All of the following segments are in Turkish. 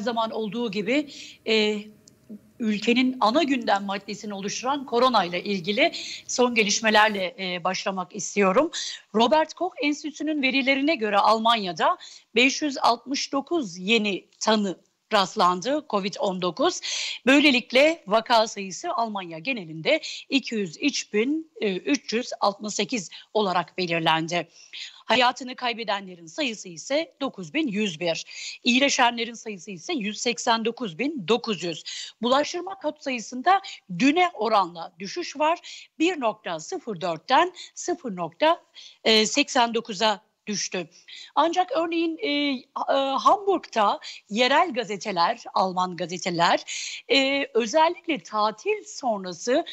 zaman olduğu gibi e, ülkenin ana gündem maddesini oluşturan korona ile ilgili son gelişmelerle e, başlamak istiyorum. Robert Koch Enstitüsü'nün verilerine göre Almanya'da 569 yeni tanı rastlandı COVID-19. Böylelikle vaka sayısı Almanya genelinde 203.368 e, olarak belirlendi. Hayatını kaybedenlerin sayısı ise 9101. İyileşenlerin sayısı ise 189900. Bulaştırma kat sayısında düne oranla düşüş var. 1.04'ten 0.89'a düştü. Ancak örneğin e, e, Hamburg'da yerel gazeteler, Alman gazeteler e, özellikle tatil sonrası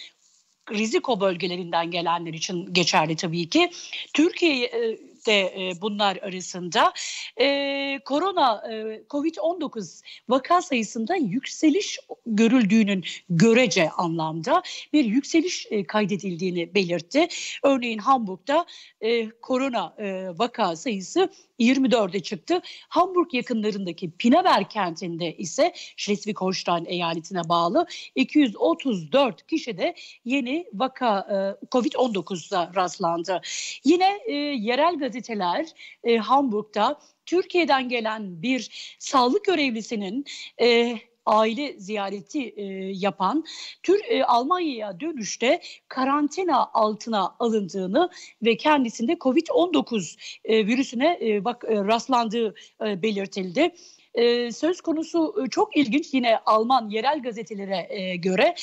riziko bölgelerinden gelenler için geçerli tabii ki. Türkiye e, de e, bunlar arasında. E, korona, e, COVID-19 vaka sayısında yükseliş görüldüğünün görece anlamda bir yükseliş e, kaydedildiğini belirtti. Örneğin Hamburg'da e, korona e, vaka sayısı 24'e çıktı. Hamburg yakınlarındaki Pinaver kentinde ise Schleswig-Holstein eyaletine bağlı 234 kişi de yeni vaka e, COVID-19'da rastlandı. Yine e, yerel gazete gazeteler e, Hamburg'da Türkiye'den gelen bir sağlık görevlisinin e, aile ziyareti e, yapan Tür e, Almanya'ya dönüşte karantina altına alındığını ve kendisinde Covid-19 e, virüsüne e, bak e, rastlandığı e, belirtildi e, söz konusu e, çok ilginç yine Alman yerel gazetelere e, göre.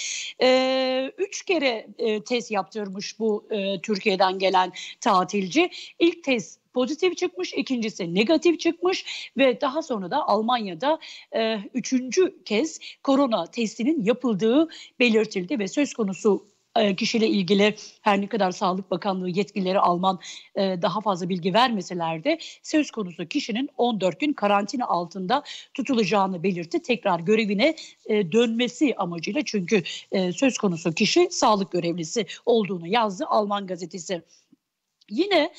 E, üç kere e, test yaptırmış bu e, Türkiye'den gelen tatilci. İlk test pozitif çıkmış, ikincisi negatif çıkmış ve daha sonra da Almanya'da e, üçüncü kez korona testinin yapıldığı belirtildi ve söz konusu e, kişiyle ilgili her ne kadar Sağlık Bakanlığı yetkilileri Alman e, daha fazla bilgi vermeseler de söz konusu kişinin 14 gün karantina altında tutulacağını belirtti. Tekrar görevine e, dönmesi amacıyla çünkü söz konusu kişi sağlık görevlisi olduğunu yazdı Alman gazetesi. Yine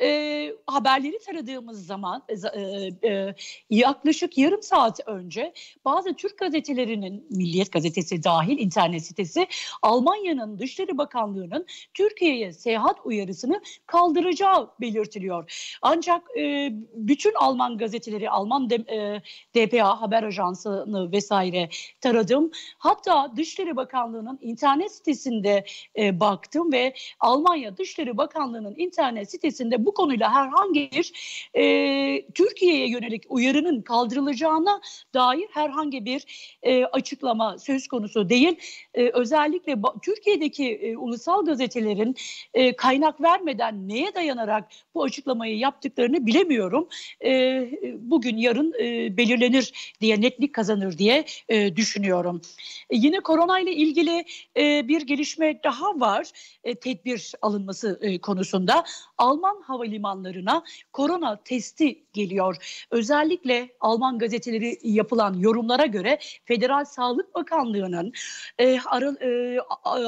e, haberleri taradığımız zaman e, e, e, yaklaşık yarım saat önce bazı Türk gazetelerinin Milliyet gazetesi dahil internet sitesi Almanya'nın Dışişleri Bakanlığı'nın Türkiye'ye seyahat uyarısını kaldıracağı belirtiliyor. Ancak e, bütün Alman gazeteleri Alman de, e, DPA haber ajansını vesaire taradım. Hatta Dışişleri Bakanlığı'nın internet sitesinde e, baktım ve Almanya Dışişleri Bakanlığı'nın internet internet sitesinde bu konuyla herhangi bir e, Türkiye'ye yönelik uyarının kaldırılacağına dair herhangi bir e, açıklama söz konusu değil. E, özellikle Türkiye'deki e, ulusal gazetelerin e, kaynak vermeden neye dayanarak bu açıklamayı yaptıklarını bilemiyorum. E, bugün yarın e, belirlenir diye netlik kazanır diye e, düşünüyorum. E, yine korona ile ilgili e, bir gelişme daha var e, tedbir alınması e, konusunda arasında Alman havalimanlarına korona testi geliyor. Özellikle Alman gazeteleri yapılan yorumlara göre Federal Sağlık Bakanlığı'nın e, ara, e,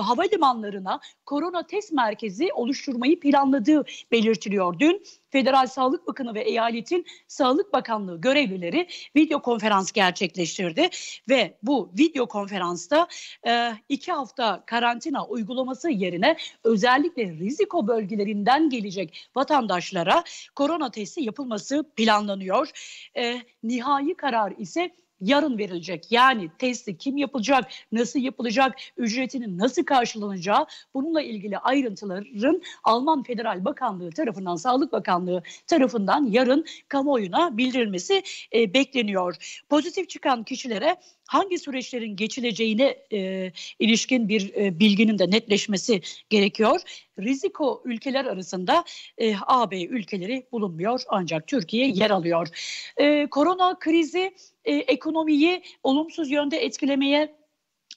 havalimanlarına korona test merkezi oluşturmayı planladığı belirtiliyor. Dün Federal Sağlık Bakanı ve eyaletin Sağlık Bakanlığı görevlileri video konferans gerçekleştirdi ve bu video konferansta e, iki hafta karantina uygulaması yerine özellikle riziko bölgelerinden gelecek vatandaşlara korona testi yapılması planlanıyor. E, nihai karar ise yarın verilecek. Yani testi kim yapılacak, nasıl yapılacak, ücretinin nasıl karşılanacağı bununla ilgili ayrıntıların Alman Federal Bakanlığı tarafından, Sağlık Bakanlığı tarafından yarın kamuoyuna bildirilmesi e, bekleniyor. Pozitif çıkan kişilere hangi süreçlerin geçileceğine e, ilişkin bir e, bilginin de netleşmesi gerekiyor. Riziko ülkeler arasında e, AB ülkeleri bulunmuyor ancak Türkiye yer alıyor. E, korona krizi e, ekonomiyi olumsuz yönde etkilemeye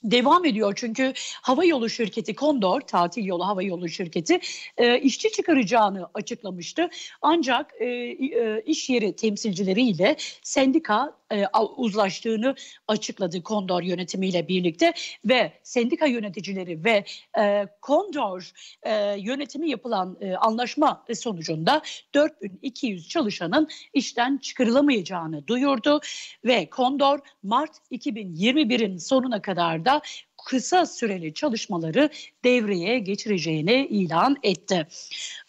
devam ediyor çünkü hava yolu şirketi Condor tatil yolu hava yolu şirketi e, işçi çıkaracağını açıklamıştı ancak e, e, iş yeri temsilcileriyle sendika e, uzlaştığını açıkladı Kondor yönetimiyle birlikte ve sendika yöneticileri ve e, Kondor e, yönetimi yapılan e, anlaşma sonucunda 4200 çalışanın işten çıkarılamayacağını duyurdu ve Kondor Mart 2021'in sonuna kadar da kısa süreli çalışmaları devreye geçireceğini ilan etti.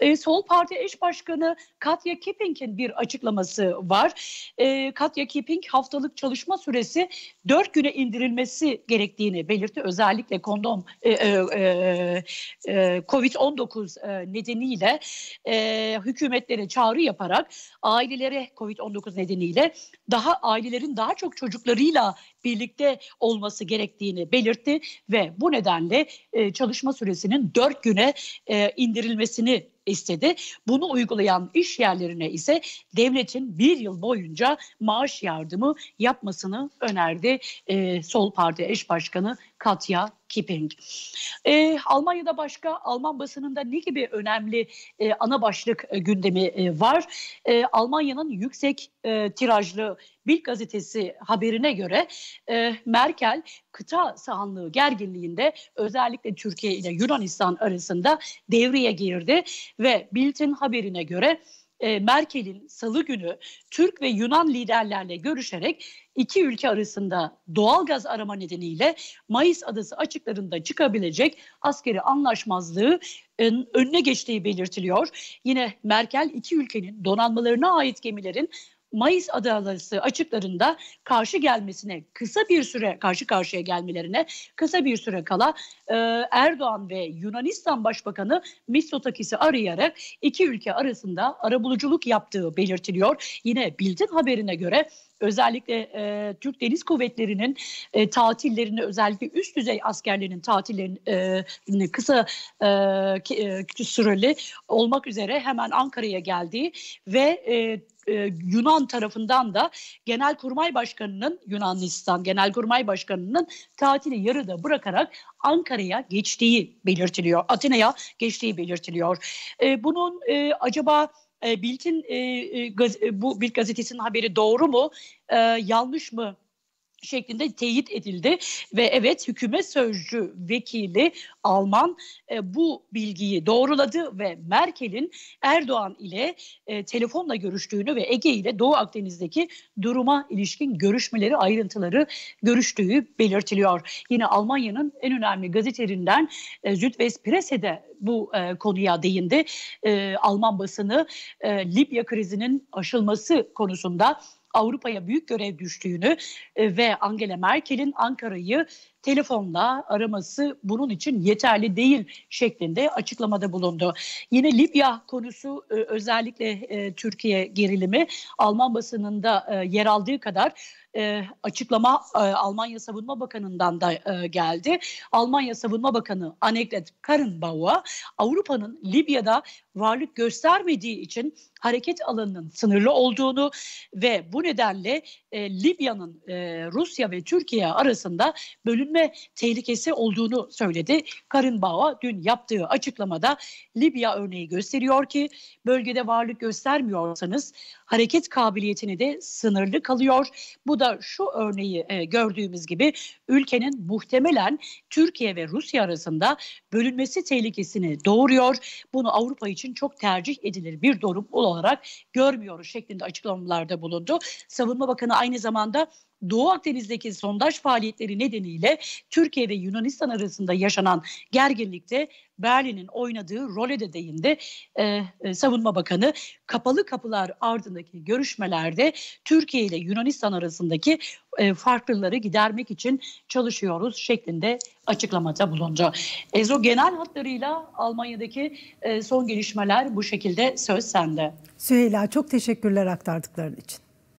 E, Sol Parti eş başkanı Katya Kipping'in bir açıklaması var. E, Katya Kipping haftalık çalışma süresi 4 güne indirilmesi gerektiğini belirtti. Özellikle kondom e, e, e, e Covid-19 e, nedeniyle e, hükümetlere çağrı yaparak ailelere Covid-19 nedeniyle daha ailelerin daha çok çocuklarıyla birlikte olması gerektiğini belirtti ve bu nedenle e, çalışma süresinin dört güne e, indirilmesini istedi. Bunu uygulayan iş yerlerine ise devletin bir yıl boyunca maaş yardımı yapmasını önerdi e, Sol Parti eş başkanı Katya Kipping. E, Almanya'da başka Alman basınında ne gibi önemli e, ana başlık e, gündemi e, var? E, Almanya'nın yüksek e, tirajlı Bild gazetesi haberine göre e, Merkel kıta sahanlığı gerginliğinde özellikle Türkiye ile Yunanistan arasında devreye girdi ve Bild'in haberine göre e, Merkel'in salı günü Türk ve Yunan liderlerle görüşerek iki ülke arasında doğal gaz arama nedeniyle Mayıs adası açıklarında çıkabilecek askeri anlaşmazlığı önüne geçtiği belirtiliyor. Yine Merkel iki ülkenin donanmalarına ait gemilerin Mayıs Adaları açıklarında karşı gelmesine kısa bir süre karşı karşıya gelmelerine kısa bir süre kala e, Erdoğan ve Yunanistan Başbakanı Mitsotakis'i arayarak iki ülke arasında arabuluculuk yaptığı belirtiliyor. Yine Bild'in haberine göre özellikle e, Türk Deniz Kuvvetleri'nin e, tatillerini özellikle üst düzey askerlerinin tatillerini e, kısa e, e süreli olmak üzere hemen Ankara'ya geldiği ve e, e, Yunan tarafından da Genelkurmay Başkanı'nın Yunanistan Genelkurmay Başkanı'nın tatili yarıda bırakarak Ankara'ya geçtiği belirtiliyor. Atina'ya geçtiği belirtiliyor. E, bunun acaba ee, e, Bilt'in e, gaz- e, bu Bilt gazetesinin haberi doğru mu, e, yanlış mı şeklinde teyit edildi ve evet hükümet sözcü vekili Alman e, bu bilgiyi doğruladı ve Merkel'in Erdoğan ile e, telefonla görüştüğünü ve Ege ile Doğu Akdeniz'deki duruma ilişkin görüşmeleri ayrıntıları görüştüğü belirtiliyor. Yine Almanya'nın en önemli gazetelerinden e, Südwest Presse'de bu e, konuya değindi. E, Alman basını e, Libya krizinin aşılması konusunda Avrupa'ya büyük görev düştüğünü e, ve Angela Merkel'in Ankara'yı telefonla araması bunun için yeterli değil şeklinde açıklamada bulundu. Yine Libya konusu e, özellikle e, Türkiye gerilimi Alman basınında yer aldığı kadar e, açıklama e, Almanya Savunma Bakanı'ndan da e, geldi. Almanya Savunma Bakanı Annegret Karrenbauer Avrupa'nın Libya'da varlık göstermediği için hareket alanının sınırlı olduğunu ve bu nedenle e, Libya'nın e, Rusya ve Türkiye arasında bölünme tehlikesi olduğunu söyledi. Karınbağ'a dün yaptığı açıklamada Libya örneği gösteriyor ki bölgede varlık göstermiyorsanız hareket kabiliyetini de sınırlı kalıyor. Bu da şu örneği e, gördüğümüz gibi ülkenin muhtemelen Türkiye ve Rusya arasında bölünmesi tehlikesini doğuruyor. Bunu Avrupa için çok tercih edilir bir durum olarak görmüyoruz şeklinde açıklamalarda bulundu. Savunma Bakanı aynı zamanda Doğu Akdeniz'deki sondaj faaliyetleri nedeniyle Türkiye ve Yunanistan arasında yaşanan gerginlikte Berlin'in oynadığı role de değindi. Ee, e, Savunma Bakanı kapalı kapılar ardındaki görüşmelerde Türkiye ile Yunanistan arasındaki e, farklılıkları gidermek için çalışıyoruz şeklinde açıklamada bulunca. Ezo genel hatlarıyla Almanya'daki e, son gelişmeler bu şekilde söz sende. Süheyla çok teşekkürler aktardıkların için.